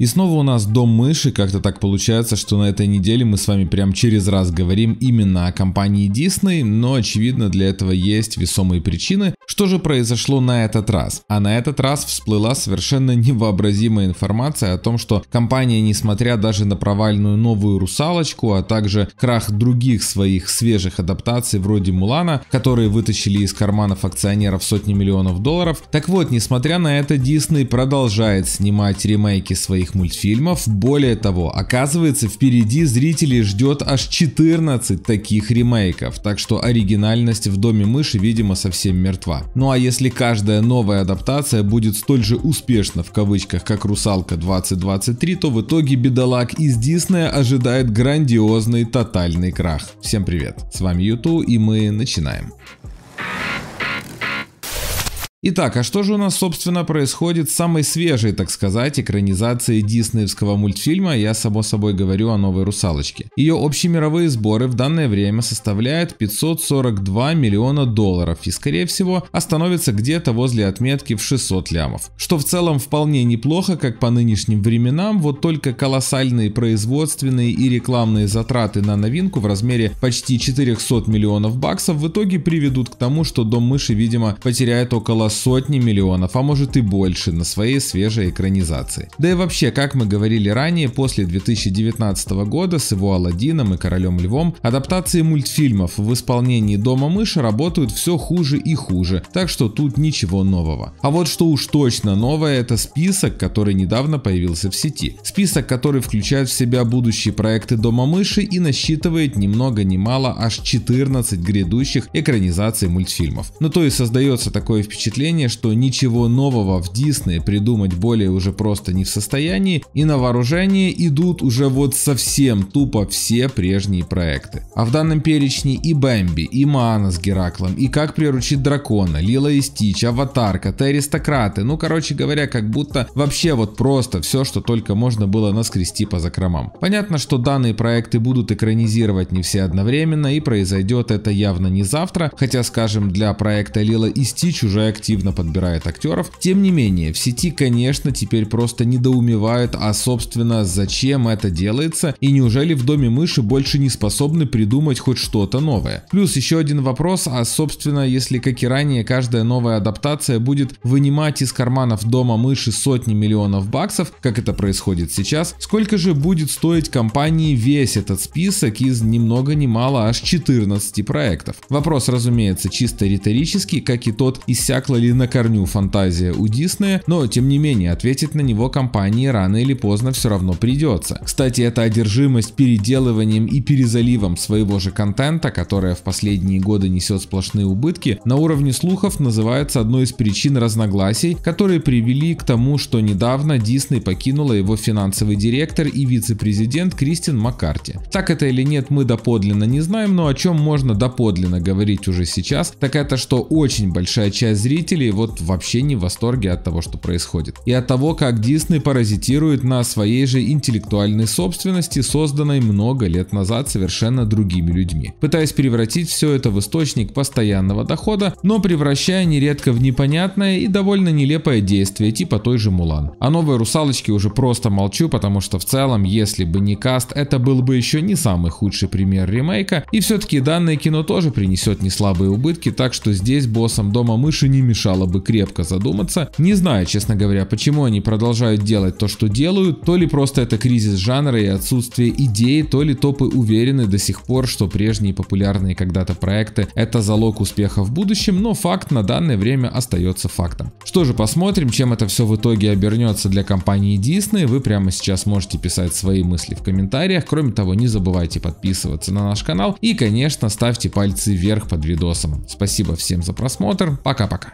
И снова у нас дом мыши, как-то так получается, что на этой неделе мы с вами прям через раз говорим именно о компании Disney, но очевидно для этого есть весомые причины. Что же произошло на этот раз? А на этот раз всплыла совершенно невообразимая информация о том, что компания, несмотря даже на провальную новую «Русалочку», а также крах других своих свежих адаптаций вроде «Мулана», которые вытащили из карманов акционеров сотни миллионов долларов, так вот, несмотря на это, Disney продолжает снимать ремейки своих таких мультфильмов. Более того, оказывается, впереди зрителей ждет аж 14 таких ремейков, так что оригинальность в «Доме мыши», видимо, совсем мертва. Ну а если каждая новая адаптация будет столь же успешна в кавычках, как «Русалка 2023», то в итоге бедолаг из Диснея ожидает грандиозный тотальный крах. Всем привет, с вами Юту и мы начинаем. Итак, а что же у нас, собственно, происходит с самой свежей, так сказать, экранизацией диснеевского мультфильма «Я, само собой, говорю о новой русалочке». Ее общемировые сборы в данное время составляют 542 миллиона долларов и, скорее всего, остановится где-то возле отметки в 600 лямов. Что в целом вполне неплохо, как по нынешним временам, вот только колоссальные производственные и рекламные затраты на новинку в размере почти 400 миллионов баксов в итоге приведут к тому, что Дом мыши, видимо, потеряет около потратила сотни миллионов, а может и больше, на своей свежей экранизации. Да и вообще, как мы говорили ранее, после 2019 года с его Алладином и Королем Львом адаптации мультфильмов в исполнении Дома мыши работают все хуже и хуже, так что тут ничего нового. А вот что уж точно новое, это список, который недавно появился в сети. Список, который включает в себя будущие проекты Дома мыши и насчитывает ни много ни мало аж 14 грядущих экранизаций мультфильмов. Ну то есть создается такое впечатление, впечатление, что ничего нового в Дисней придумать более уже просто не в состоянии, и на вооружение идут уже вот совсем тупо все прежние проекты. А в данном перечне и Бэмби, и Маана с Гераклом, и Как приручить дракона, Лила и Стич, Аватарка, Ты ну короче говоря, как будто вообще вот просто все, что только можно было наскрести по закромам. Понятно, что данные проекты будут экранизировать не все одновременно, и произойдет это явно не завтра, хотя, скажем, для проекта Лила и Стич уже активно активно подбирает актеров. Тем не менее, в сети, конечно, теперь просто недоумевают, а собственно, зачем это делается и неужели в Доме мыши больше не способны придумать хоть что-то новое. Плюс еще один вопрос, а собственно, если как и ранее, каждая новая адаптация будет вынимать из карманов Дома мыши сотни миллионов баксов, как это происходит сейчас, сколько же будет стоить компании весь этот список из ни много ни мало аж 14 проектов? Вопрос, разумеется, чисто риторический, как и тот иссякло или на корню фантазия у Диснея, но тем не менее ответить на него компании рано или поздно все равно придется. Кстати, эта одержимость переделыванием и перезаливом своего же контента, которая в последние годы несет сплошные убытки, на уровне слухов называется одной из причин разногласий, которые привели к тому, что недавно Дисней покинула его финансовый директор и вице-президент Кристин Маккарти. Так это или нет, мы доподлинно не знаем, но о чем можно доподлинно говорить уже сейчас, так это что очень большая часть зрителей зрители вот вообще не в восторге от того, что происходит. И от того, как Дисней паразитирует на своей же интеллектуальной собственности, созданной много лет назад совершенно другими людьми, пытаясь превратить все это в источник постоянного дохода, но превращая нередко в непонятное и довольно нелепое действие типа той же Мулан. О новой русалочке уже просто молчу, потому что в целом, если бы не каст, это был бы еще не самый худший пример ремейка, и все-таки данное кино тоже принесет неслабые убытки, так что здесь боссом дома мыши не мешает мешало бы крепко задуматься. Не знаю, честно говоря, почему они продолжают делать то, что делают, то ли просто это кризис жанра и отсутствие идеи, то ли топы уверены до сих пор, что прежние популярные когда-то проекты это залог успеха в будущем, но факт на данное время остается фактом. Что же, посмотрим, чем это все в итоге обернется для компании Disney. Вы прямо сейчас можете писать свои мысли в комментариях. Кроме того, не забывайте подписываться на наш канал и, конечно, ставьте пальцы вверх под видосом. Спасибо всем за просмотр. Пока-пока.